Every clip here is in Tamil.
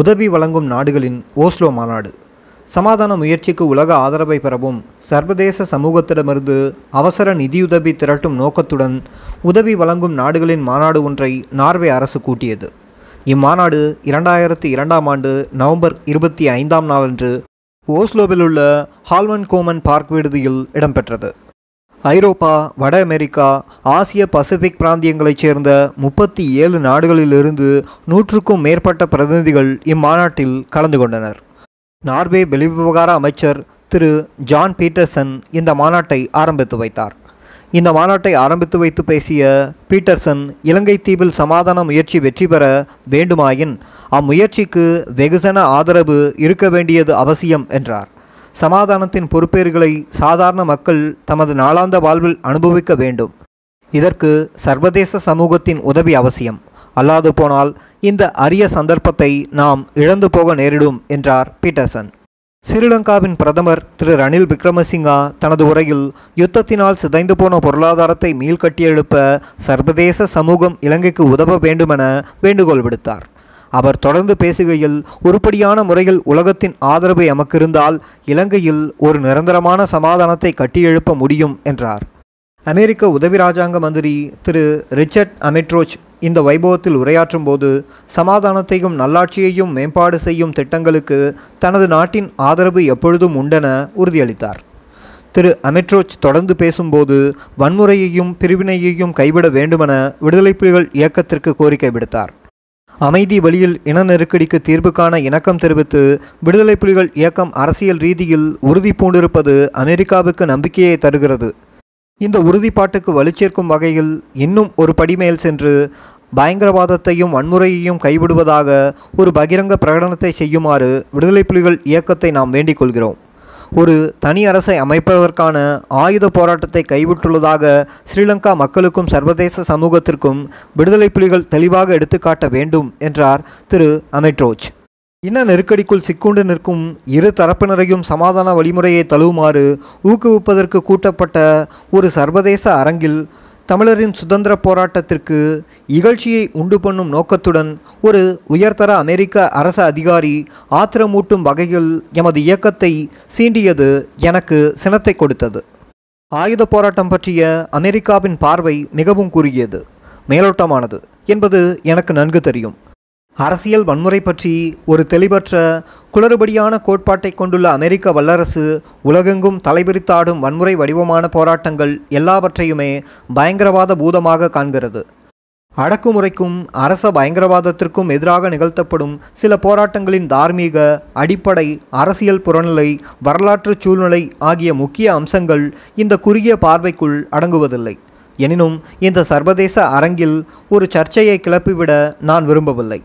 உதவி வழங்கும் நாடுகளின் ஓஸ்லோ மாநாடு சமாதான முயற்சிக்கு உலக ஆதரவை பெறவும் சர்வதேச சமூகத்திடமிருந்து அவசர நிதியுதவி திரட்டும் நோக்கத்துடன் உதவி வழங்கும் நாடுகளின் மாநாடு ஒன்றை நார்வே அரசு கூட்டியது இம்மாநாடு இரண்டாயிரத்தி இரண்டாம் ஆண்டு நவம்பர் இருபத்தி ஐந்தாம் நாளன்று ஓஸ்லோவில் உள்ள ஹால்வன் கோமன் பார்க் விடுதியில் இடம்பெற்றது ஐரோப்பா வட அமெரிக்கா ஆசிய பசிபிக் பிராந்தியங்களைச் சேர்ந்த முப்பத்தி ஏழு நாடுகளிலிருந்து நூற்றுக்கும் மேற்பட்ட பிரதிநிதிகள் இம்மாநாட்டில் கலந்து கொண்டனர் நார்வே வெளிவிவகார அமைச்சர் திரு ஜான் பீட்டர்சன் இந்த மாநாட்டை ஆரம்பித்து வைத்தார் இந்த மாநாட்டை ஆரம்பித்து வைத்து பேசிய பீட்டர்சன் இலங்கை தீவில் சமாதான முயற்சி வெற்றி பெற வேண்டுமாயின் அம்முயற்சிக்கு வெகுசன ஆதரவு இருக்க வேண்டியது அவசியம் என்றார் சமாதானத்தின் பொறுப்பேறுகளை சாதாரண மக்கள் தமது நாளாந்த வாழ்வில் அனுபவிக்க வேண்டும் இதற்கு சர்வதேச சமூகத்தின் உதவி அவசியம் அல்லாது போனால் இந்த அரிய சந்தர்ப்பத்தை நாம் இழந்து போக நேரிடும் என்றார் பீட்டர்சன் ஸ்ரீலங்காவின் பிரதமர் திரு ரணில் விக்ரமசிங்கா தனது உரையில் யுத்தத்தினால் சிதைந்து போன பொருளாதாரத்தை மீள்கட்டியெழுப்ப சர்வதேச சமூகம் இலங்கைக்கு உதவ வேண்டுமென வேண்டுகோள் விடுத்தார் அவர் தொடர்ந்து பேசுகையில் உருப்படியான முறையில் உலகத்தின் ஆதரவு எமக்கிருந்தால் இலங்கையில் ஒரு நிரந்தரமான சமாதானத்தை கட்டியெழுப்ப முடியும் என்றார் அமெரிக்க உதவி ராஜாங்க மந்திரி திரு ரிச்சர்ட் அமெட்ரோச் இந்த வைபவத்தில் உரையாற்றும் போது சமாதானத்தையும் நல்லாட்சியையும் மேம்பாடு செய்யும் திட்டங்களுக்கு தனது நாட்டின் ஆதரவு எப்பொழுதும் உண்டென உறுதியளித்தார் திரு அமெட்ரோச் தொடர்ந்து பேசும்போது வன்முறையையும் பிரிவினையையும் கைவிட வேண்டுமென விடுதலை புலிகள் இயக்கத்திற்கு கோரிக்கை விடுத்தார் அமைதி வழியில் இன நெருக்கடிக்கு தீர்வு காண இணக்கம் தெரிவித்து விடுதலை புலிகள் இயக்கம் அரசியல் ரீதியில் உறுதி பூண்டிருப்பது அமெரிக்காவுக்கு நம்பிக்கையை தருகிறது இந்த உறுதிப்பாட்டுக்கு வலுச்சேர்க்கும் வகையில் இன்னும் ஒரு படிமேல் சென்று பயங்கரவாதத்தையும் வன்முறையையும் கைவிடுவதாக ஒரு பகிரங்க பிரகடனத்தை செய்யுமாறு விடுதலை புலிகள் இயக்கத்தை நாம் வேண்டிக் கொள்கிறோம் ஒரு தனி அரசை அமைப்பதற்கான ஆயுத போராட்டத்தை கைவிட்டுள்ளதாக ஸ்ரீலங்கா மக்களுக்கும் சர்வதேச சமூகத்திற்கும் விடுதலை புலிகள் தெளிவாக எடுத்துக்காட்ட வேண்டும் என்றார் திரு அமெட்ரோச் இன நெருக்கடிக்குள் சிக்குண்டு நிற்கும் இரு தரப்பினரையும் சமாதான வழிமுறையை தழுவுமாறு ஊக்குவிப்பதற்கு கூட்டப்பட்ட ஒரு சர்வதேச அரங்கில் தமிழரின் சுதந்திர போராட்டத்திற்கு இகழ்ச்சியை உண்டு பண்ணும் நோக்கத்துடன் ஒரு உயர்தர அமெரிக்க அரச அதிகாரி ஆத்திரமூட்டும் வகையில் எமது இயக்கத்தை சீண்டியது எனக்கு சினத்தை கொடுத்தது ஆயுத போராட்டம் பற்றிய அமெரிக்காவின் பார்வை மிகவும் குறுகியது மேலோட்டமானது என்பது எனக்கு நன்கு தெரியும் அரசியல் வன்முறை பற்றி ஒரு தெளிவற்ற குளறுபடியான கோட்பாட்டை கொண்டுள்ள அமெரிக்க வல்லரசு உலகெங்கும் தலைபிரித்தாடும் வன்முறை வடிவமான போராட்டங்கள் எல்லாவற்றையுமே பயங்கரவாத பூதமாக காண்கிறது அடக்குமுறைக்கும் அரச பயங்கரவாதத்திற்கும் எதிராக நிகழ்த்தப்படும் சில போராட்டங்களின் தார்மீக அடிப்படை அரசியல் புறநிலை வரலாற்று சூழ்நிலை ஆகிய முக்கிய அம்சங்கள் இந்த குறுகிய பார்வைக்குள் அடங்குவதில்லை எனினும் இந்த சர்வதேச அரங்கில் ஒரு சர்ச்சையை கிளப்பிவிட நான் விரும்பவில்லை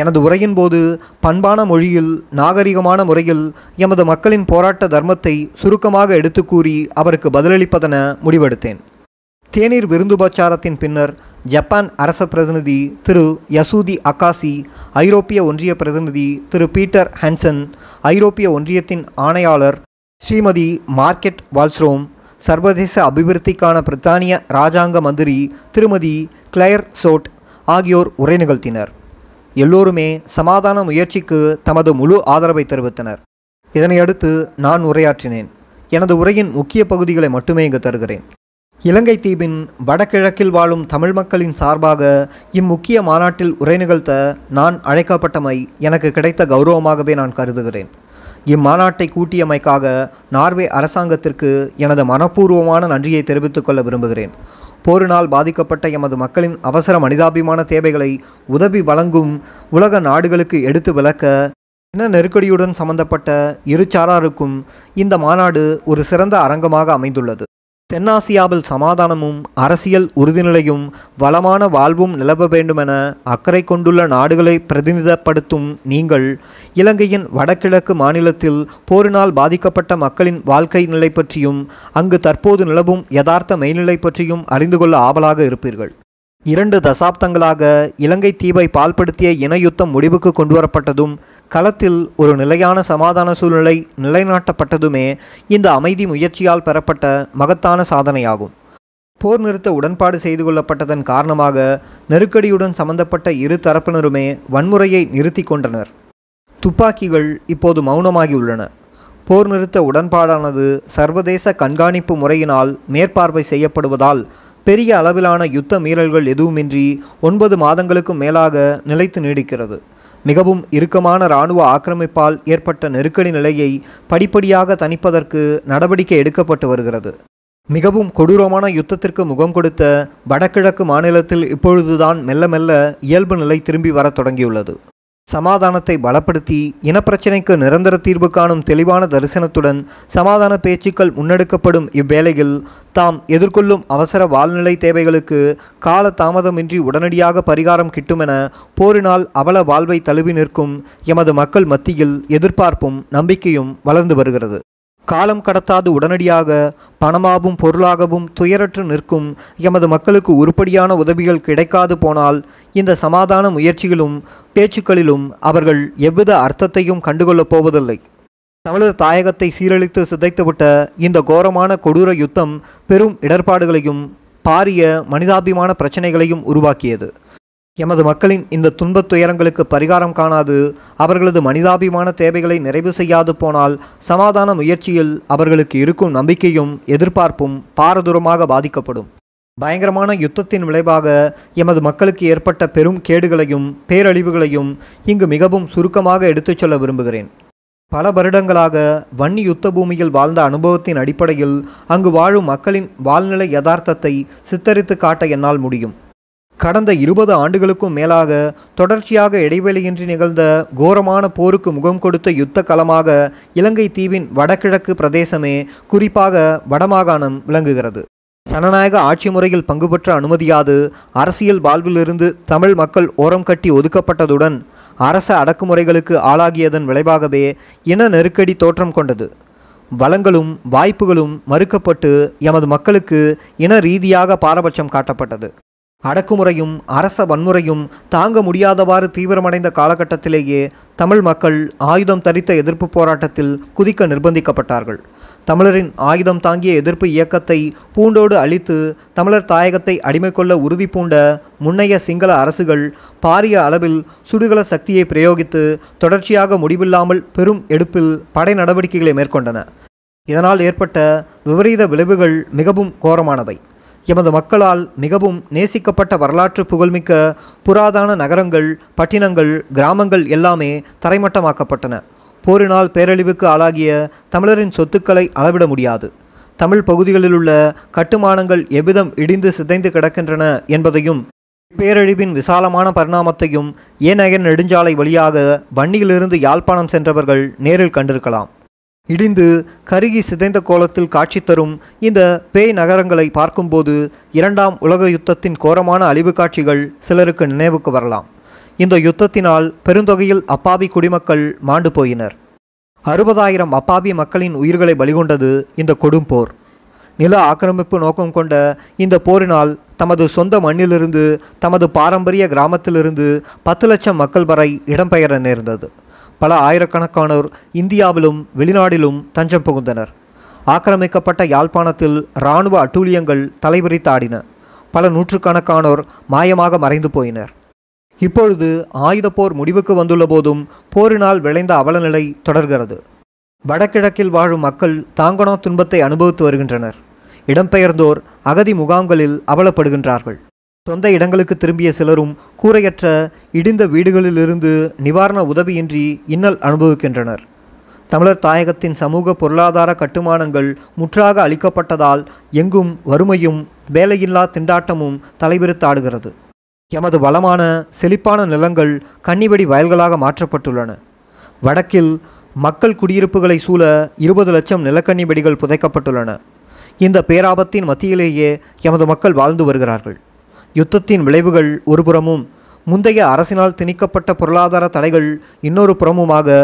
எனது உரையின் போது பண்பான மொழியில் நாகரிகமான முறையில் எமது மக்களின் போராட்ட தர்மத்தை சுருக்கமாக எடுத்து கூறி அவருக்கு பதிலளிப்பதென முடிவெடுத்தேன் தேநீர் விருந்துபச்சாரத்தின் பின்னர் ஜப்பான் அரச பிரதிநிதி திரு யசூதி அக்காசி ஐரோப்பிய ஒன்றிய பிரதிநிதி திரு பீட்டர் ஹான்சன் ஐரோப்பிய ஒன்றியத்தின் ஆணையாளர் ஸ்ரீமதி மார்க்கெட் வால்ஸ்ரோம் சர்வதேச அபிவிருத்திக்கான பிரித்தானிய இராஜாங்க மந்திரி திருமதி கிளையர் சோட் ஆகியோர் உரை நிகழ்த்தினர் எல்லோருமே சமாதான முயற்சிக்கு தமது முழு ஆதரவை தெரிவித்தனர் இதனையடுத்து நான் உரையாற்றினேன் எனது உரையின் முக்கிய பகுதிகளை மட்டுமே இங்கு தருகிறேன் இலங்கை தீவின் வடகிழக்கில் வாழும் தமிழ் மக்களின் சார்பாக இம்முக்கிய மாநாட்டில் உரை நிகழ்த்த நான் அழைக்கப்பட்டமை எனக்கு கிடைத்த கௌரவமாகவே நான் கருதுகிறேன் இம்மாநாட்டை கூட்டியமைக்காக நார்வே அரசாங்கத்திற்கு எனது மனப்பூர்வமான நன்றியை தெரிவித்துக் கொள்ள விரும்புகிறேன் போரினால் பாதிக்கப்பட்ட எமது மக்களின் அவசர மனிதாபிமான தேவைகளை உதவி வழங்கும் உலக நாடுகளுக்கு எடுத்து விளக்க இன நெருக்கடியுடன் சம்பந்தப்பட்ட இருச்சாராருக்கும் இந்த மாநாடு ஒரு சிறந்த அரங்கமாக அமைந்துள்ளது தென்னாசியாவில் சமாதானமும் அரசியல் உறுதிநிலையும் வளமான வாழ்வும் நிலவ வேண்டுமென அக்கறை கொண்டுள்ள நாடுகளை பிரதிநிதப்படுத்தும் நீங்கள் இலங்கையின் வடகிழக்கு மாநிலத்தில் போரினால் பாதிக்கப்பட்ட மக்களின் வாழ்க்கை நிலை பற்றியும் அங்கு தற்போது நிலவும் யதார்த்த மெய்நிலை பற்றியும் அறிந்து கொள்ள ஆவலாக இருப்பீர்கள் இரண்டு தசாப்தங்களாக இலங்கை தீவை பால்படுத்திய இன யுத்தம் முடிவுக்கு கொண்டுவரப்பட்டதும் களத்தில் ஒரு நிலையான சமாதான சூழ்நிலை நிலைநாட்டப்பட்டதுமே இந்த அமைதி முயற்சியால் பெறப்பட்ட மகத்தான சாதனையாகும் போர் நிறுத்த உடன்பாடு செய்து கொள்ளப்பட்டதன் காரணமாக நெருக்கடியுடன் சம்பந்தப்பட்ட இரு தரப்பினருமே வன்முறையை நிறுத்தி கொண்டனர் துப்பாக்கிகள் இப்போது மௌனமாகியுள்ளன போர் நிறுத்த உடன்பாடானது சர்வதேச கண்காணிப்பு முறையினால் மேற்பார்வை செய்யப்படுவதால் பெரிய அளவிலான யுத்த மீறல்கள் எதுவுமின்றி ஒன்பது மாதங்களுக்கும் மேலாக நிலைத்து நீடிக்கிறது மிகவும் இறுக்கமான இராணுவ ஆக்கிரமிப்பால் ஏற்பட்ட நெருக்கடி நிலையை படிப்படியாக தணிப்பதற்கு நடவடிக்கை எடுக்கப்பட்டு வருகிறது மிகவும் கொடூரமான யுத்தத்திற்கு முகம் கொடுத்த வடகிழக்கு மாநிலத்தில் இப்பொழுதுதான் மெல்ல மெல்ல இயல்பு நிலை திரும்பி வரத் தொடங்கியுள்ளது சமாதானத்தை பலப்படுத்தி இனப்பிரச்சினைக்கு நிரந்தர தீர்வு காணும் தெளிவான தரிசனத்துடன் சமாதான பேச்சுக்கள் முன்னெடுக்கப்படும் இவ்வேளையில் தாம் எதிர்கொள்ளும் அவசர வாழ்நிலை தேவைகளுக்கு கால தாமதமின்றி உடனடியாக பரிகாரம் கிட்டுமென போரினால் அவல வாழ்வை தழுவி நிற்கும் எமது மக்கள் மத்தியில் எதிர்பார்ப்பும் நம்பிக்கையும் வளர்ந்து வருகிறது காலம் கடத்தாது உடனடியாக பணமாகவும் பொருளாகவும் துயரற்று நிற்கும் எமது மக்களுக்கு உருப்படியான உதவிகள் கிடைக்காது போனால் இந்த சமாதான முயற்சிகளும் பேச்சுக்களிலும் அவர்கள் எவ்வித அர்த்தத்தையும் கண்டுகொள்ளப் போவதில்லை தமிழர் தாயகத்தை சீரழித்து சிதைத்துவிட்ட இந்த கோரமான கொடூர யுத்தம் பெரும் இடர்பாடுகளையும் பாரிய மனிதாபிமான பிரச்சனைகளையும் உருவாக்கியது எமது மக்களின் இந்த துன்பத் துயரங்களுக்கு பரிகாரம் காணாது அவர்களது மனிதாபிமான தேவைகளை நிறைவு செய்யாது போனால் சமாதான முயற்சியில் அவர்களுக்கு இருக்கும் நம்பிக்கையும் எதிர்பார்ப்பும் பாரதூரமாக பாதிக்கப்படும் பயங்கரமான யுத்தத்தின் விளைவாக எமது மக்களுக்கு ஏற்பட்ட பெரும் கேடுகளையும் பேரழிவுகளையும் இங்கு மிகவும் சுருக்கமாக எடுத்துச் சொல்ல விரும்புகிறேன் பல வருடங்களாக வன்னி யுத்த பூமியில் வாழ்ந்த அனுபவத்தின் அடிப்படையில் அங்கு வாழும் மக்களின் வாழ்நிலை யதார்த்தத்தை சித்தரித்து காட்ட என்னால் முடியும் கடந்த இருபது ஆண்டுகளுக்கும் மேலாக தொடர்ச்சியாக இடைவெளியின்றி நிகழ்ந்த கோரமான போருக்கு முகம் கொடுத்த யுத்த களமாக இலங்கை தீவின் வடகிழக்கு பிரதேசமே குறிப்பாக வடமாகாணம் விளங்குகிறது சனநாயக ஆட்சி முறையில் பங்கு பெற்ற அனுமதியாது அரசியல் வாழ்விலிருந்து தமிழ் மக்கள் ஓரம் கட்டி ஒதுக்கப்பட்டதுடன் அரச அடக்குமுறைகளுக்கு ஆளாகியதன் விளைவாகவே இன நெருக்கடி தோற்றம் கொண்டது வளங்களும் வாய்ப்புகளும் மறுக்கப்பட்டு எமது மக்களுக்கு இன ரீதியாக பாரபட்சம் காட்டப்பட்டது அடக்குமுறையும் அரச வன்முறையும் தாங்க முடியாதவாறு தீவிரமடைந்த காலகட்டத்திலேயே தமிழ் மக்கள் ஆயுதம் தரித்த எதிர்ப்பு போராட்டத்தில் குதிக்க நிர்பந்திக்கப்பட்டார்கள் தமிழரின் ஆயுதம் தாங்கிய எதிர்ப்பு இயக்கத்தை பூண்டோடு அழித்து தமிழர் தாயகத்தை அடிமை கொள்ள உறுதி பூண்ட முன்னைய சிங்கள அரசுகள் பாரிய அளவில் சுடுகல சக்தியை பிரயோகித்து தொடர்ச்சியாக முடிவில்லாமல் பெரும் எடுப்பில் படை நடவடிக்கைகளை மேற்கொண்டன இதனால் ஏற்பட்ட விபரீத விளைவுகள் மிகவும் கோரமானவை எமது மக்களால் மிகவும் நேசிக்கப்பட்ட வரலாற்று புகழ்மிக்க புராதான நகரங்கள் பட்டினங்கள் கிராமங்கள் எல்லாமே தரைமட்டமாக்கப்பட்டன போரினால் பேரழிவுக்கு ஆளாகிய தமிழரின் சொத்துக்களை அளவிட முடியாது தமிழ் பகுதிகளில் உள்ள கட்டுமானங்கள் எவ்விதம் இடிந்து சிதைந்து கிடக்கின்றன என்பதையும் பேரழிவின் விசாலமான பரிணாமத்தையும் ஏநகர் நெடுஞ்சாலை வழியாக வன்னியிலிருந்து யாழ்ப்பாணம் சென்றவர்கள் நேரில் கண்டிருக்கலாம் இடிந்து கருகி சிதைந்த கோலத்தில் காட்சி தரும் இந்த பேய் நகரங்களை பார்க்கும்போது இரண்டாம் உலக யுத்தத்தின் கோரமான அழிவு காட்சிகள் சிலருக்கு நினைவுக்கு வரலாம் இந்த யுத்தத்தினால் பெருந்தொகையில் அப்பாவி குடிமக்கள் மாண்டு போயினர் அறுபதாயிரம் அப்பாவி மக்களின் உயிர்களை பலிகொண்டது இந்த கொடும் போர் நில ஆக்கிரமிப்பு நோக்கம் கொண்ட இந்த போரினால் தமது சொந்த மண்ணிலிருந்து தமது பாரம்பரிய கிராமத்திலிருந்து பத்து லட்சம் மக்கள் வரை இடம்பெயர நேர்ந்தது பல ஆயிரக்கணக்கானோர் இந்தியாவிலும் வெளிநாடிலும் தஞ்சம் புகுந்தனர் ஆக்கிரமிக்கப்பட்ட யாழ்ப்பாணத்தில் இராணுவ அட்டூழியங்கள் தலைவிரித்தாடின பல நூற்றுக்கணக்கானோர் மாயமாக மறைந்து போயினர் இப்பொழுது ஆயுதப்போர் முடிவுக்கு வந்துள்ள போதும் போரினால் விளைந்த அவலநிலை தொடர்கிறது வடகிழக்கில் வாழும் மக்கள் தாங்கனா துன்பத்தை அனுபவித்து வருகின்றனர் இடம்பெயர்ந்தோர் அகதி முகாம்களில் அவலப்படுகின்றார்கள் சொந்த இடங்களுக்கு திரும்பிய சிலரும் கூரையற்ற இடிந்த வீடுகளிலிருந்து நிவாரண உதவியின்றி இன்னல் அனுபவிக்கின்றனர் தமிழர் தாயகத்தின் சமூக பொருளாதார கட்டுமானங்கள் முற்றாக அளிக்கப்பட்டதால் எங்கும் வறுமையும் வேலையில்லா திண்டாட்டமும் தலைவிரித்தாடுகிறது எமது வளமான செழிப்பான நிலங்கள் கன்னிவெடி வயல்களாக மாற்றப்பட்டுள்ளன வடக்கில் மக்கள் குடியிருப்புகளை சூழ இருபது லட்சம் நிலக்கண்ணி புதைக்கப்பட்டுள்ளன இந்த பேராபத்தின் மத்தியிலேயே எமது மக்கள் வாழ்ந்து வருகிறார்கள் யுத்தத்தின் விளைவுகள் ஒருபுறமும் முந்தைய அரசினால் திணிக்கப்பட்ட பொருளாதார தடைகள் இன்னொரு புறமுமாக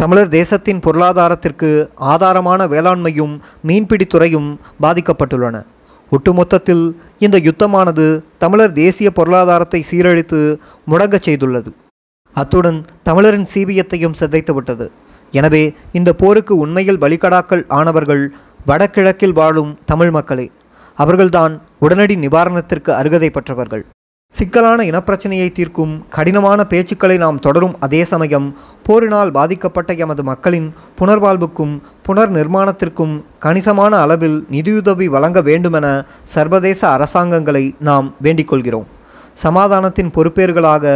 தமிழர் தேசத்தின் பொருளாதாரத்திற்கு ஆதாரமான வேளாண்மையும் மீன்பிடித்துறையும் பாதிக்கப்பட்டுள்ளன ஒட்டுமொத்தத்தில் இந்த யுத்தமானது தமிழர் தேசிய பொருளாதாரத்தை சீரழித்து முடங்கச் செய்துள்ளது அத்துடன் தமிழரின் சீவியத்தையும் சிதைத்துவிட்டது எனவே இந்த போருக்கு உண்மையில் வழிகடாக்கள் ஆனவர்கள் வடகிழக்கில் வாழும் தமிழ் மக்களே அவர்கள்தான் உடனடி நிவாரணத்திற்கு அருகதை பெற்றவர்கள் சிக்கலான இனப்பிரச்சனையை தீர்க்கும் கடினமான பேச்சுக்களை நாம் தொடரும் அதே சமயம் போரினால் பாதிக்கப்பட்ட எமது மக்களின் புனர்வாழ்வுக்கும் புனர் நிர்மாணத்திற்கும் கணிசமான அளவில் நிதியுதவி வழங்க வேண்டுமென சர்வதேச அரசாங்கங்களை நாம் வேண்டிக் கொள்கிறோம் சமாதானத்தின் பொறுப்பேறுகளாக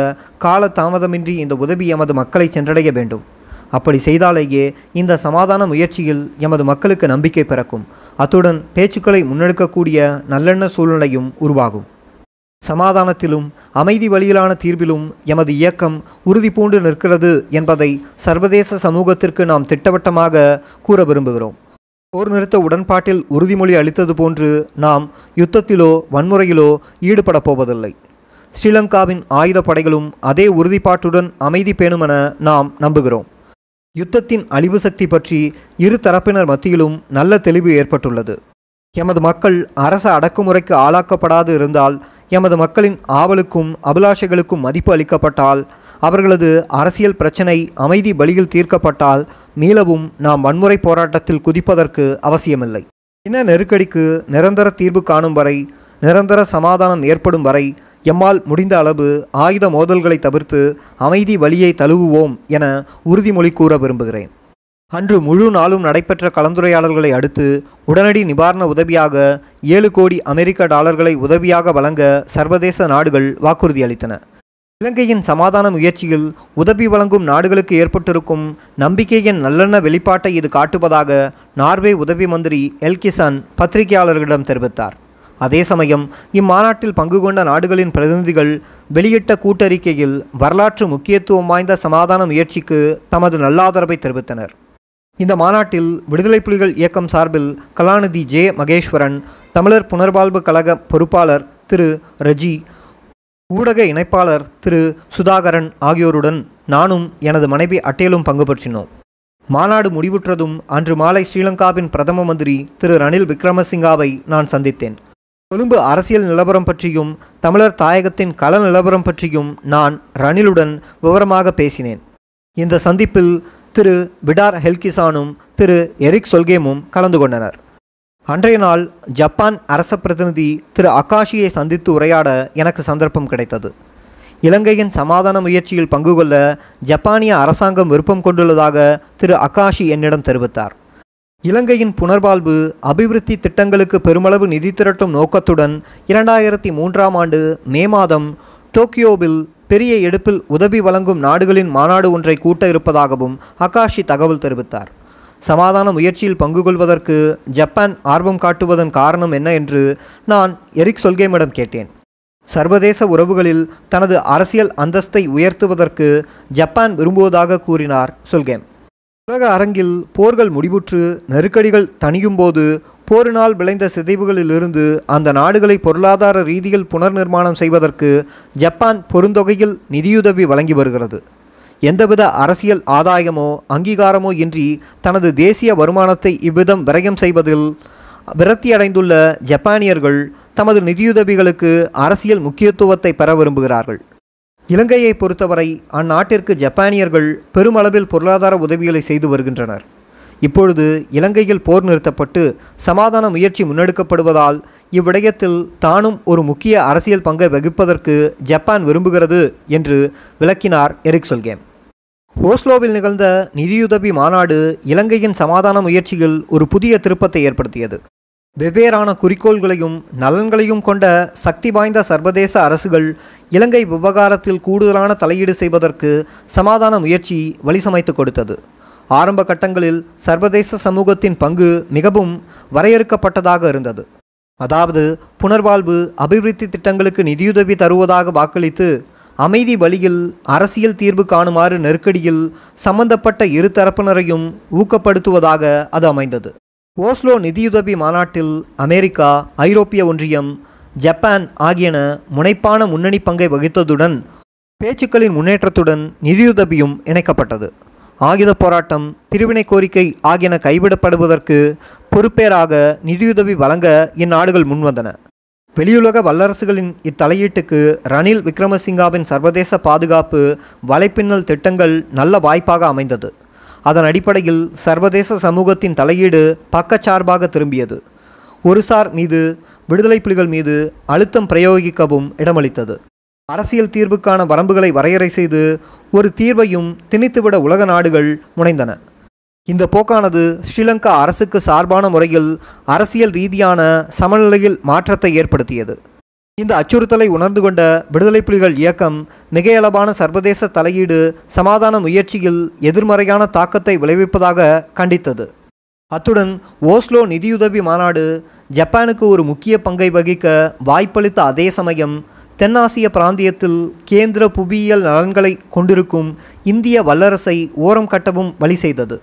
கால தாமதமின்றி இந்த உதவி எமது மக்களை சென்றடைய வேண்டும் அப்படி செய்தாலேயே இந்த சமாதான முயற்சியில் எமது மக்களுக்கு நம்பிக்கை பிறக்கும் அத்துடன் பேச்சுக்களை முன்னெடுக்கக்கூடிய நல்லெண்ண சூழ்நிலையும் உருவாகும் சமாதானத்திலும் அமைதி வழியிலான தீர்விலும் எமது இயக்கம் உறுதி பூண்டு நிற்கிறது என்பதை சர்வதேச சமூகத்திற்கு நாம் திட்டவட்டமாக கூற விரும்புகிறோம் போர் நிறுத்த உடன்பாட்டில் உறுதிமொழி அளித்தது போன்று நாம் யுத்தத்திலோ வன்முறையிலோ ஈடுபடப் போவதில்லை ஸ்ரீலங்காவின் ஆயுதப்படைகளும் அதே உறுதிப்பாட்டுடன் அமைதி பேணுமென நாம் நம்புகிறோம் யுத்தத்தின் அழிவு சக்தி பற்றி இரு தரப்பினர் மத்தியிலும் நல்ல தெளிவு ஏற்பட்டுள்ளது எமது மக்கள் அரச அடக்குமுறைக்கு ஆளாக்கப்படாது இருந்தால் எமது மக்களின் ஆவலுக்கும் அபிலாஷைகளுக்கும் மதிப்பு அளிக்கப்பட்டால் அவர்களது அரசியல் பிரச்சினை அமைதி பலியில் தீர்க்கப்பட்டால் மீளவும் நாம் வன்முறை போராட்டத்தில் குதிப்பதற்கு அவசியமில்லை இன நெருக்கடிக்கு நிரந்தர தீர்வு காணும் வரை நிரந்தர சமாதானம் ஏற்படும் வரை எம்மால் முடிந்த அளவு ஆயுத மோதல்களை தவிர்த்து அமைதி வழியை தழுவுவோம் என உறுதிமொழி கூற விரும்புகிறேன் அன்று முழு நாளும் நடைபெற்ற கலந்துரையாடல்களை அடுத்து உடனடி நிவாரண உதவியாக ஏழு கோடி அமெரிக்க டாலர்களை உதவியாக வழங்க சர்வதேச நாடுகள் வாக்குறுதி அளித்தன இலங்கையின் சமாதான முயற்சியில் உதவி வழங்கும் நாடுகளுக்கு ஏற்பட்டிருக்கும் நம்பிக்கையின் நல்லெண்ண வெளிப்பாட்டை இது காட்டுவதாக நார்வே உதவி மந்திரி எல்கிசான் பத்திரிகையாளர்களிடம் தெரிவித்தார் அதே சமயம் இம்மாநாட்டில் பங்கு கொண்ட நாடுகளின் பிரதிநிதிகள் வெளியிட்ட கூட்டறிக்கையில் வரலாற்று முக்கியத்துவம் வாய்ந்த சமாதான முயற்சிக்கு தமது நல்லாதரவை தெரிவித்தனர் இந்த மாநாட்டில் விடுதலை புலிகள் இயக்கம் சார்பில் கலாநிதி ஜே மகேஸ்வரன் தமிழர் புனர்வாழ்வு கழக பொறுப்பாளர் திரு ரஜி ஊடக இணைப்பாளர் திரு சுதாகரன் ஆகியோருடன் நானும் எனது மனைவி அட்டேலும் பங்கு பற்றினோம் மாநாடு முடிவுற்றதும் அன்று மாலை ஸ்ரீலங்காவின் பிரதம மந்திரி திரு ரணில் விக்ரமசிங்காவை நான் சந்தித்தேன் கொழும்பு அரசியல் நிலவரம் பற்றியும் தமிழர் தாயகத்தின் கள நிலவரம் பற்றியும் நான் ரணிலுடன் விவரமாக பேசினேன் இந்த சந்திப்பில் திரு விடார் ஹெல்கிசானும் திரு எரிக் சொல்கேமும் கலந்து கொண்டனர் அன்றைய நாள் ஜப்பான் அரச பிரதிநிதி திரு அகாஷியை சந்தித்து உரையாட எனக்கு சந்தர்ப்பம் கிடைத்தது இலங்கையின் சமாதான முயற்சியில் பங்கு கொள்ள ஜப்பானிய அரசாங்கம் விருப்பம் கொண்டுள்ளதாக திரு அகாஷி என்னிடம் தெரிவித்தார் இலங்கையின் புனர்வாழ்வு அபிவிருத்தி திட்டங்களுக்கு பெருமளவு நிதி திரட்டும் நோக்கத்துடன் இரண்டாயிரத்தி மூன்றாம் ஆண்டு மே மாதம் டோக்கியோவில் பெரிய எடுப்பில் உதவி வழங்கும் நாடுகளின் மாநாடு ஒன்றை கூட்ட இருப்பதாகவும் அகாஷி தகவல் தெரிவித்தார் சமாதான முயற்சியில் பங்கு கொள்வதற்கு ஜப்பான் ஆர்வம் காட்டுவதன் காரணம் என்ன என்று நான் எரிக் சொல்கேமிடம் கேட்டேன் சர்வதேச உறவுகளில் தனது அரசியல் அந்தஸ்தை உயர்த்துவதற்கு ஜப்பான் விரும்புவதாக கூறினார் சொல்கேம் உலக அரங்கில் போர்கள் முடிவுற்று நெருக்கடிகள் தணியும் போது போரினால் விளைந்த சிதைவுகளிலிருந்து அந்த நாடுகளை பொருளாதார ரீதியில் புனர் நிர்மாணம் செய்வதற்கு ஜப்பான் பெருந்தொகையில் நிதியுதவி வழங்கி வருகிறது எந்தவித அரசியல் ஆதாயமோ அங்கீகாரமோ இன்றி தனது தேசிய வருமானத்தை இவ்விதம் விரயம் செய்வதில் விரத்தியடைந்துள்ள ஜப்பானியர்கள் தமது நிதியுதவிகளுக்கு அரசியல் முக்கியத்துவத்தை பெற விரும்புகிறார்கள் இலங்கையை பொறுத்தவரை அந்நாட்டிற்கு ஜப்பானியர்கள் பெருமளவில் பொருளாதார உதவிகளை செய்து வருகின்றனர் இப்பொழுது இலங்கையில் போர் நிறுத்தப்பட்டு சமாதான முயற்சி முன்னெடுக்கப்படுவதால் இவ்விடயத்தில் தானும் ஒரு முக்கிய அரசியல் பங்கை வகிப்பதற்கு ஜப்பான் விரும்புகிறது என்று விளக்கினார் எரிக் சொல்கேம் ஓஸ்லோவில் நிகழ்ந்த நிதியுதவி மாநாடு இலங்கையின் சமாதான முயற்சியில் ஒரு புதிய திருப்பத்தை ஏற்படுத்தியது வெவ்வேறான குறிக்கோள்களையும் நலன்களையும் கொண்ட சக்தி வாய்ந்த சர்வதேச அரசுகள் இலங்கை விவகாரத்தில் கூடுதலான தலையீடு செய்வதற்கு சமாதான முயற்சி வழிசமைத்து கொடுத்தது ஆரம்ப கட்டங்களில் சர்வதேச சமூகத்தின் பங்கு மிகவும் வரையறுக்கப்பட்டதாக இருந்தது அதாவது புனர்வாழ்வு அபிவிருத்தி திட்டங்களுக்கு நிதியுதவி தருவதாக வாக்களித்து அமைதி வழியில் அரசியல் தீர்வு காணுமாறு நெருக்கடியில் சம்பந்தப்பட்ட இரு தரப்பினரையும் ஊக்கப்படுத்துவதாக அது அமைந்தது ஓஸ்லோ நிதியுதவி மாநாட்டில் அமெரிக்கா ஐரோப்பிய ஒன்றியம் ஜப்பான் ஆகியன முனைப்பான முன்னணி பங்கை வகித்ததுடன் பேச்சுக்களின் முன்னேற்றத்துடன் நிதியுதவியும் இணைக்கப்பட்டது ஆயுத போராட்டம் பிரிவினை கோரிக்கை ஆகியன கைவிடப்படுவதற்கு பொறுப்பேறாக நிதியுதவி வழங்க இந்நாடுகள் முன்வந்தன வெளியுலக வல்லரசுகளின் இத்தலையீட்டுக்கு ரணில் விக்ரமசிங்காவின் சர்வதேச பாதுகாப்பு வலைப்பின்னல் திட்டங்கள் நல்ல வாய்ப்பாக அமைந்தது அதன் அடிப்படையில் சர்வதேச சமூகத்தின் தலையீடு பக்கச்சார்பாக திரும்பியது ஒருசார் மீது விடுதலை புலிகள் மீது அழுத்தம் பிரயோகிக்கவும் இடமளித்தது அரசியல் தீர்வுக்கான வரம்புகளை வரையறை செய்து ஒரு தீர்வையும் திணித்துவிட உலக நாடுகள் முனைந்தன இந்த போக்கானது ஸ்ரீலங்கா அரசுக்கு சார்பான முறையில் அரசியல் ரீதியான சமநிலையில் மாற்றத்தை ஏற்படுத்தியது இந்த அச்சுறுத்தலை உணர்ந்து கொண்ட விடுதலை புலிகள் இயக்கம் மிகையளவான சர்வதேச தலையீடு சமாதான முயற்சியில் எதிர்மறையான தாக்கத்தை விளைவிப்பதாக கண்டித்தது அத்துடன் ஓஸ்லோ நிதியுதவி மாநாடு ஜப்பானுக்கு ஒரு முக்கிய பங்கை வகிக்க வாய்ப்பளித்த அதே சமயம் தென்னாசிய பிராந்தியத்தில் கேந்திர புவியியல் நலன்களை கொண்டிருக்கும் இந்திய வல்லரசை ஓரம் கட்டவும் வழி செய்தது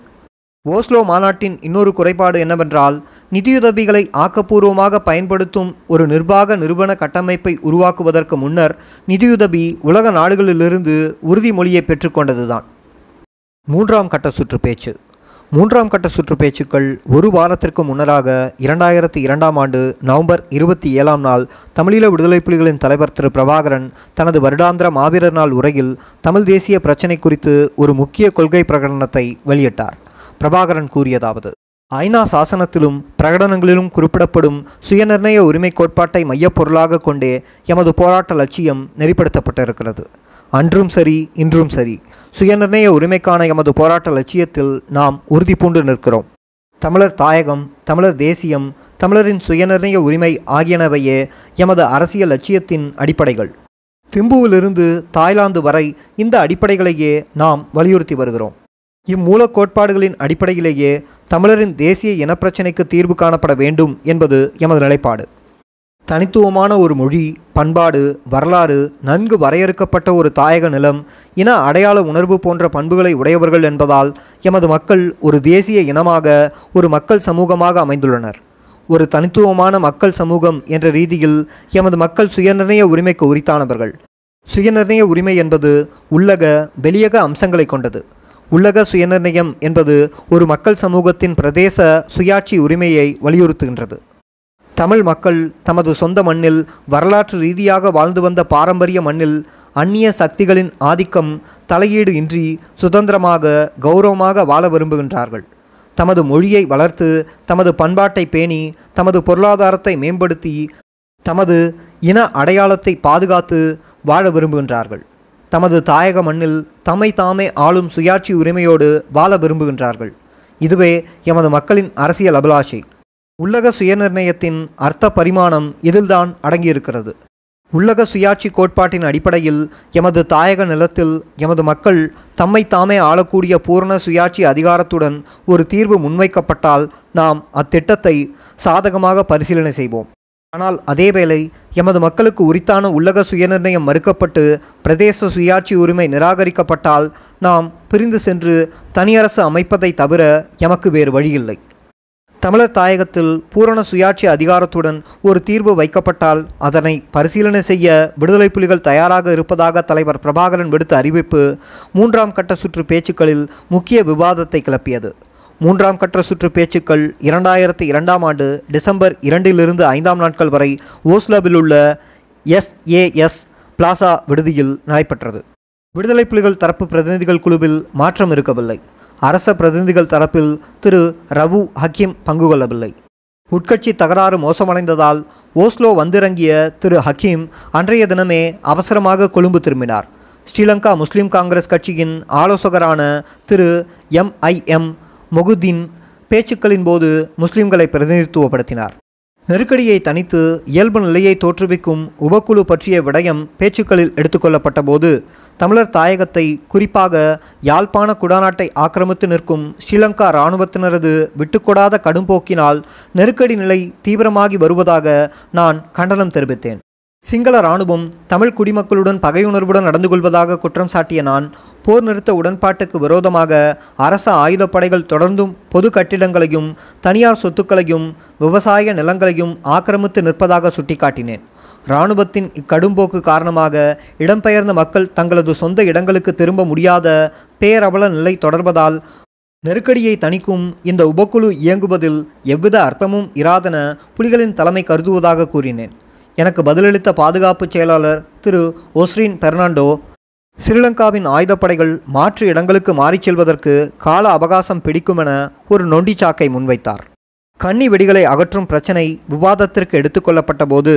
ஓஸ்லோ மாநாட்டின் இன்னொரு குறைபாடு என்னவென்றால் நிதியுதவிகளை ஆக்கப்பூர்வமாக பயன்படுத்தும் ஒரு நிர்வாக நிறுவன கட்டமைப்பை உருவாக்குவதற்கு முன்னர் நிதியுதவி உலக நாடுகளிலிருந்து உறுதிமொழியை பெற்றுக்கொண்டதுதான் மூன்றாம் கட்ட சுற்று பேச்சு மூன்றாம் கட்ட சுற்று பேச்சுக்கள் ஒரு வாரத்திற்கு முன்னராக இரண்டாயிரத்தி இரண்டாம் ஆண்டு நவம்பர் இருபத்தி ஏழாம் நாள் தமிழீழ விடுதலை புலிகளின் தலைவர் திரு பிரபாகரன் தனது வருடாந்திர மாவீரர் நாள் உரையில் தமிழ் தேசிய பிரச்சினை குறித்து ஒரு முக்கிய கொள்கை பிரகடனத்தை வெளியிட்டார் பிரபாகரன் கூறியதாவது ஐநா சாசனத்திலும் பிரகடனங்களிலும் குறிப்பிடப்படும் சுயநிர்ணய உரிமை கோட்பாட்டை மையப்பொருளாக கொண்டே எமது போராட்ட லட்சியம் நெறிப்படுத்தப்பட்டிருக்கிறது அன்றும் சரி இன்றும் சரி சுயநிர்ணய உரிமைக்கான எமது போராட்ட லட்சியத்தில் நாம் உறுதி பூண்டு நிற்கிறோம் தமிழர் தாயகம் தமிழர் தேசியம் தமிழரின் சுயநிர்ணய உரிமை ஆகியனவையே எமது அரசியல் லட்சியத்தின் அடிப்படைகள் திம்புவிலிருந்து தாய்லாந்து வரை இந்த அடிப்படைகளையே நாம் வலியுறுத்தி வருகிறோம் இம்மூல கோட்பாடுகளின் அடிப்படையிலேயே தமிழரின் தேசிய இனப்பிரச்சினைக்கு தீர்வு காணப்பட வேண்டும் என்பது எமது நிலைப்பாடு தனித்துவமான ஒரு மொழி பண்பாடு வரலாறு நன்கு வரையறுக்கப்பட்ட ஒரு தாயக நிலம் இன அடையாள உணர்வு போன்ற பண்புகளை உடையவர்கள் என்பதால் எமது மக்கள் ஒரு தேசிய இனமாக ஒரு மக்கள் சமூகமாக அமைந்துள்ளனர் ஒரு தனித்துவமான மக்கள் சமூகம் என்ற ரீதியில் எமது மக்கள் சுயநிர்ணய உரிமைக்கு உரித்தானவர்கள் சுயநிர்ணய உரிமை என்பது உள்ளக வெளியக அம்சங்களை கொண்டது உள்ளக சுயநிர்ணயம் என்பது ஒரு மக்கள் சமூகத்தின் பிரதேச சுயாட்சி உரிமையை வலியுறுத்துகின்றது தமிழ் மக்கள் தமது சொந்த மண்ணில் வரலாற்று ரீதியாக வாழ்ந்து வந்த பாரம்பரிய மண்ணில் அந்நிய சக்திகளின் ஆதிக்கம் தலையீடு இன்றி சுதந்திரமாக கௌரவமாக வாழ விரும்புகின்றார்கள் தமது மொழியை வளர்த்து தமது பண்பாட்டை பேணி தமது பொருளாதாரத்தை மேம்படுத்தி தமது இன அடையாளத்தை பாதுகாத்து வாழ விரும்புகின்றார்கள் தமது தாயக மண்ணில் தம்மை தாமே ஆளும் சுயாட்சி உரிமையோடு வாழ விரும்புகின்றார்கள் இதுவே எமது மக்களின் அரசியல் அபிலாஷை உள்ளக சுயநிர்ணயத்தின் அர்த்த பரிமாணம் இதில்தான் அடங்கியிருக்கிறது உள்ளக சுயாட்சி கோட்பாட்டின் அடிப்படையில் எமது தாயக நிலத்தில் எமது மக்கள் தம்மை தாமே ஆளக்கூடிய பூரண சுயாட்சி அதிகாரத்துடன் ஒரு தீர்வு முன்வைக்கப்பட்டால் நாம் அத்திட்டத்தை சாதகமாக பரிசீலனை செய்வோம் ஆனால் அதேவேளை எமது மக்களுக்கு உரித்தான உள்ளக சுயநிர்ணயம் மறுக்கப்பட்டு பிரதேச சுயாட்சி உரிமை நிராகரிக்கப்பட்டால் நாம் பிரிந்து சென்று தனியரசு அமைப்பதை தவிர எமக்கு வேறு வழியில்லை தமிழர் தாயகத்தில் பூரண சுயாட்சி அதிகாரத்துடன் ஒரு தீர்வு வைக்கப்பட்டால் அதனை பரிசீலனை செய்ய விடுதலை புலிகள் தயாராக இருப்பதாக தலைவர் பிரபாகரன் விடுத்த அறிவிப்பு மூன்றாம் கட்ட சுற்று பேச்சுக்களில் முக்கிய விவாதத்தை கிளப்பியது மூன்றாம் கற்ற சுற்று பேச்சுக்கள் இரண்டாயிரத்தி இரண்டாம் ஆண்டு டிசம்பர் இரண்டிலிருந்து ஐந்தாம் நாட்கள் வரை ஓஸ்லோவில் உள்ள எஸ்ஏஎஸ் பிளாசா விடுதியில் நடைபெற்றது விடுதலை புலிகள் தரப்பு பிரதிநிதிகள் குழுவில் மாற்றம் இருக்கவில்லை அரச பிரதிநிதிகள் தரப்பில் திரு ரவு ஹக்கீம் பங்கு கொள்ளவில்லை உட்கட்சி தகராறு மோசமடைந்ததால் ஓஸ்லோ வந்திறங்கிய திரு ஹக்கீம் அன்றைய தினமே அவசரமாக கொழும்பு திரும்பினார் ஸ்ரீலங்கா முஸ்லிம் காங்கிரஸ் கட்சியின் ஆலோசகரான திரு எம்ஐஎம் மொகுதீன் பேச்சுக்களின் போது முஸ்லிம்களை பிரதிநிதித்துவப்படுத்தினார் நெருக்கடியை தனித்து இயல்பு நிலையை தோற்றுவிக்கும் உபக்குழு பற்றிய விடயம் பேச்சுக்களில் எடுத்துக்கொள்ளப்பட்ட போது தமிழர் தாயகத்தை குறிப்பாக யாழ்ப்பாண குடாநாட்டை ஆக்கிரமித்து நிற்கும் ஸ்ரீலங்கா இராணுவத்தினரது விட்டுக்கொடாத கடும்போக்கினால் நெருக்கடி நிலை தீவிரமாகி வருவதாக நான் கண்டனம் தெரிவித்தேன் சிங்கள இராணுவம் தமிழ் குடிமக்களுடன் பகையுணர்வுடன் நடந்து கொள்வதாக குற்றம் சாட்டிய நான் போர் நிறுத்த உடன்பாட்டுக்கு விரோதமாக அரச ஆயுதப்படைகள் தொடர்ந்தும் பொது கட்டிடங்களையும் தனியார் சொத்துக்களையும் விவசாய நிலங்களையும் ஆக்கிரமித்து நிற்பதாக சுட்டிக்காட்டினேன் இராணுவத்தின் இக்கடும்போக்கு காரணமாக இடம்பெயர்ந்த மக்கள் தங்களது சொந்த இடங்களுக்கு திரும்ப முடியாத பேரவல நிலை தொடர்வதால் நெருக்கடியை தணிக்கும் இந்த உபக்குழு இயங்குவதில் எவ்வித அர்த்தமும் இராதென புலிகளின் தலைமை கருதுவதாக கூறினேன் எனக்கு பதிலளித்த பாதுகாப்பு செயலாளர் திரு ஒஸ்ரின் பெர்னாண்டோ ஸ்ரீலங்காவின் ஆயுதப்படைகள் மாற்று இடங்களுக்கு மாறிச் செல்வதற்கு கால அவகாசம் பிடிக்குமென ஒரு நொண்டிச்சாக்கை முன்வைத்தார் கன்னி வெடிகளை அகற்றும் பிரச்சினை விவாதத்திற்கு எடுத்துக்கொள்ளப்பட்ட போது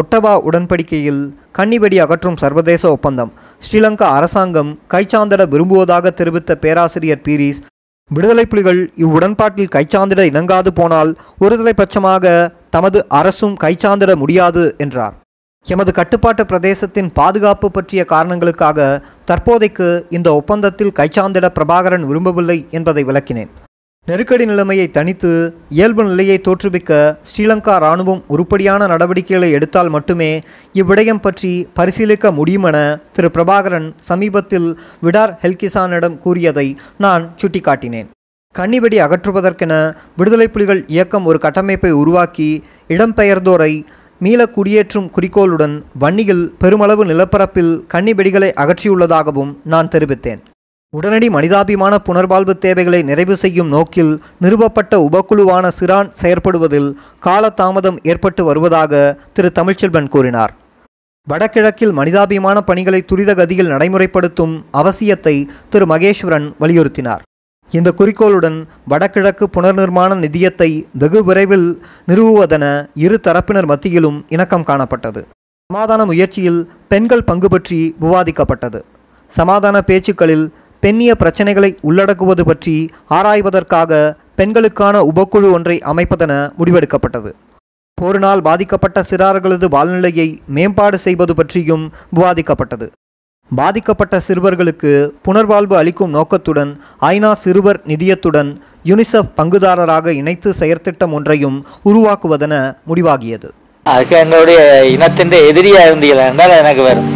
ஒட்டவா உடன்படிக்கையில் கன்னி வெடி அகற்றும் சர்வதேச ஒப்பந்தம் ஸ்ரீலங்கா அரசாங்கம் கைச்சாந்திட விரும்புவதாக தெரிவித்த பேராசிரியர் பீரிஸ் விடுதலை புலிகள் இவ்வுடன்பாட்டில் கைச்சாந்திட இணங்காது போனால் ஒருதலைபட்சமாக தமது அரசும் கைச்சாந்திட முடியாது என்றார் எமது கட்டுப்பாட்டு பிரதேசத்தின் பாதுகாப்பு பற்றிய காரணங்களுக்காக தற்போதைக்கு இந்த ஒப்பந்தத்தில் கைச்சாந்திட பிரபாகரன் விரும்பவில்லை என்பதை விளக்கினேன் நெருக்கடி நிலைமையை தனித்து இயல்பு நிலையை தோற்றுவிக்க ஸ்ரீலங்கா இராணுவம் உருப்படியான நடவடிக்கைகளை எடுத்தால் மட்டுமே இவ்விடயம் பற்றி பரிசீலிக்க முடியுமென திரு பிரபாகரன் சமீபத்தில் விடார் ஹெல்கிசானிடம் கூறியதை நான் சுட்டிக்காட்டினேன் கன்னிவெடி அகற்றுவதற்கென விடுதலை புலிகள் இயக்கம் ஒரு கட்டமைப்பை உருவாக்கி இடம்பெயர்ந்தோரை மீள குடியேற்றும் குறிக்கோளுடன் வன்னியில் பெருமளவு நிலப்பரப்பில் கன்னிவெடிகளை அகற்றியுள்ளதாகவும் நான் தெரிவித்தேன் உடனடி மனிதாபிமான புனர்வாழ்வு தேவைகளை நிறைவு செய்யும் நோக்கில் நிறுவப்பட்ட உபக்குழுவான சிரான் செயற்படுவதில் காலதாமதம் ஏற்பட்டு வருவதாக திரு தமிழ்ச்செல்வன் கூறினார் வடகிழக்கில் மனிதாபிமான பணிகளை துரித கதியில் நடைமுறைப்படுத்தும் அவசியத்தை திரு மகேஸ்வரன் வலியுறுத்தினார் இந்த குறிக்கோளுடன் வடகிழக்கு புனர்நிர்மாண நிதியத்தை வெகு விரைவில் நிறுவுவதென இரு தரப்பினர் மத்தியிலும் இணக்கம் காணப்பட்டது சமாதான முயற்சியில் பெண்கள் பங்கு பற்றி விவாதிக்கப்பட்டது சமாதான பேச்சுக்களில் பெண்ணிய பிரச்சனைகளை உள்ளடக்குவது பற்றி ஆராய்வதற்காக பெண்களுக்கான உபக்குழு ஒன்றை அமைப்பதென முடிவெடுக்கப்பட்டது போரினால் பாதிக்கப்பட்ட சிறார்களது வாழ்நிலையை மேம்பாடு செய்வது பற்றியும் விவாதிக்கப்பட்டது பாதிக்கப்பட்ட சிறுவர்களுக்கு புனர்வாழ்வு அளிக்கும் நோக்கத்துடன் ஐநா சிறுவர் நிதியத்துடன் யுனிசெஃப் பங்குதாரராக இணைத்து செயற்திட்டம் ஒன்றையும் உருவாக்குவதென முடிவாகியது என்னுடைய இனத்தின் எதிரியா இருந்தீங்களா என்றால் எனக்கு வரும்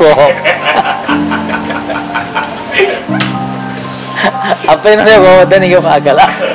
கோபம் அப்ப என்னுடைய கோபத்தை நீங்க பார்க்கலாம்